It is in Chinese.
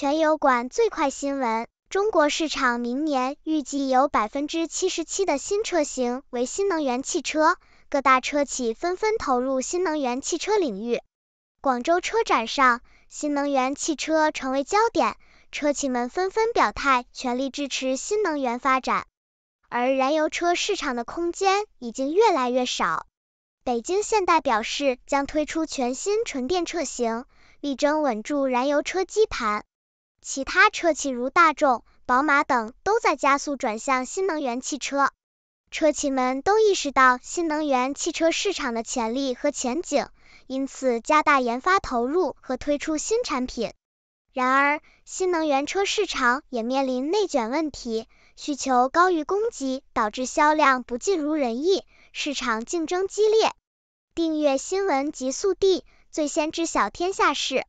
全油管最快新闻：中国市场明年预计有百分之七十七的新车型为新能源汽车，各大车企纷纷投入新能源汽车领域。广州车展上，新能源汽车成为焦点，车企们纷纷表态全力支持新能源发展，而燃油车市场的空间已经越来越少。北京现代表示将推出全新纯电车型，力争稳住燃油车基盘。其他车企如大众、宝马等都在加速转向新能源汽车。车企们都意识到新能源汽车市场的潜力和前景，因此加大研发投入和推出新产品。然而，新能源车市场也面临内卷问题，需求高于供给，导致销量不尽如人意，市场竞争激烈。订阅新闻极速递，最先知晓天下事。